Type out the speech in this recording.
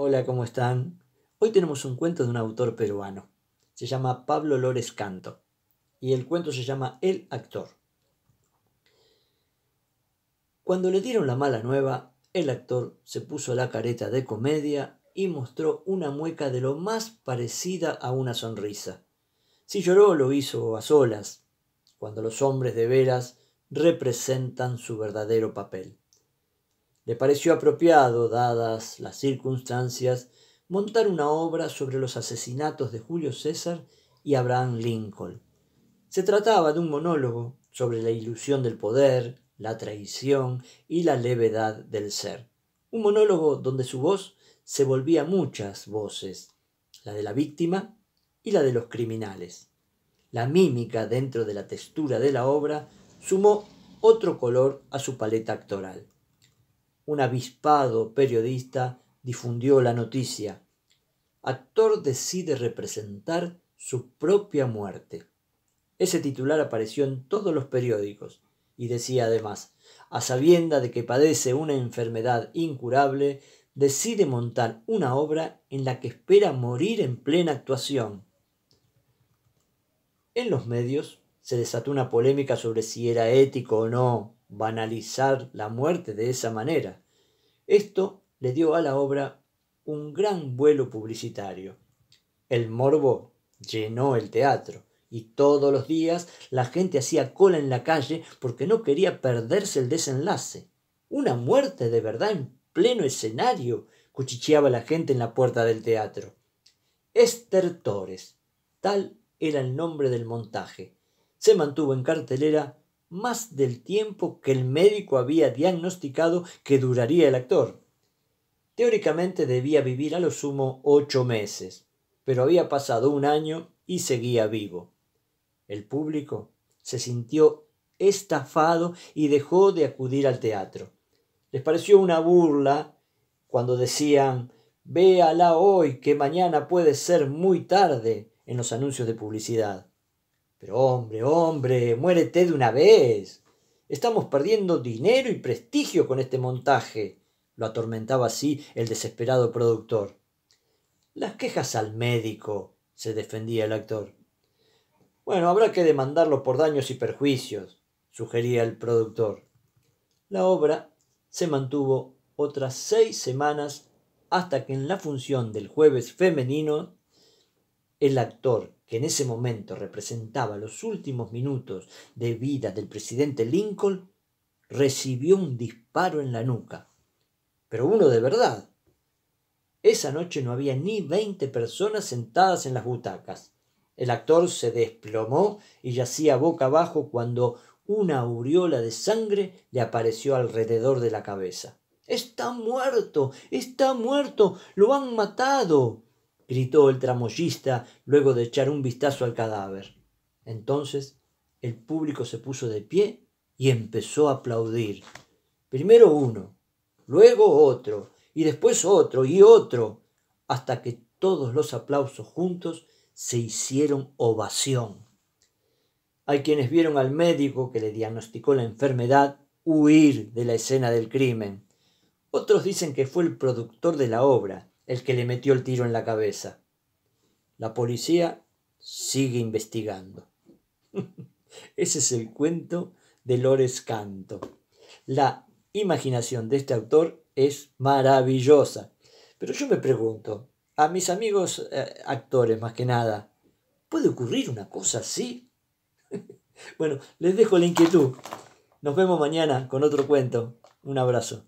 Hola, ¿cómo están? Hoy tenemos un cuento de un autor peruano. Se llama Pablo Lores Canto y el cuento se llama El actor. Cuando le dieron la mala nueva, el actor se puso la careta de comedia y mostró una mueca de lo más parecida a una sonrisa. Si lloró lo hizo a solas, cuando los hombres de veras representan su verdadero papel. Le pareció apropiado, dadas las circunstancias, montar una obra sobre los asesinatos de Julio César y Abraham Lincoln. Se trataba de un monólogo sobre la ilusión del poder, la traición y la levedad del ser. Un monólogo donde su voz se volvía muchas voces, la de la víctima y la de los criminales. La mímica dentro de la textura de la obra sumó otro color a su paleta actoral un avispado periodista difundió la noticia. Actor decide representar su propia muerte. Ese titular apareció en todos los periódicos y decía además, a sabienda de que padece una enfermedad incurable, decide montar una obra en la que espera morir en plena actuación. En los medios se desató una polémica sobre si era ético o no banalizar la muerte de esa manera. Esto le dio a la obra un gran vuelo publicitario. El morbo llenó el teatro y todos los días la gente hacía cola en la calle porque no quería perderse el desenlace. Una muerte de verdad en pleno escenario, cuchicheaba la gente en la puerta del teatro. Esther Torres, tal era el nombre del montaje. Se mantuvo en cartelera más del tiempo que el médico había diagnosticado que duraría el actor. Teóricamente debía vivir a lo sumo ocho meses, pero había pasado un año y seguía vivo. El público se sintió estafado y dejó de acudir al teatro. Les pareció una burla cuando decían véala hoy que mañana puede ser muy tarde en los anuncios de publicidad. Pero hombre, hombre, muérete de una vez. Estamos perdiendo dinero y prestigio con este montaje, lo atormentaba así el desesperado productor. Las quejas al médico, se defendía el actor. Bueno, habrá que demandarlo por daños y perjuicios, sugería el productor. La obra se mantuvo otras seis semanas hasta que en la función del jueves femenino el actor que en ese momento representaba los últimos minutos de vida del presidente Lincoln recibió un disparo en la nuca, pero uno de verdad. Esa noche no había ni veinte personas sentadas en las butacas. El actor se desplomó y yacía boca abajo cuando una aureola de sangre le apareció alrededor de la cabeza. Está muerto. está muerto. lo han matado gritó el tramoyista luego de echar un vistazo al cadáver. Entonces el público se puso de pie y empezó a aplaudir. Primero uno, luego otro, y después otro y otro, hasta que todos los aplausos juntos se hicieron ovación. Hay quienes vieron al médico que le diagnosticó la enfermedad huir de la escena del crimen. Otros dicen que fue el productor de la obra, el que le metió el tiro en la cabeza. La policía sigue investigando. Ese es el cuento de Lores Canto. La imaginación de este autor es maravillosa. Pero yo me pregunto, a mis amigos eh, actores más que nada, ¿puede ocurrir una cosa así? bueno, les dejo la inquietud. Nos vemos mañana con otro cuento. Un abrazo.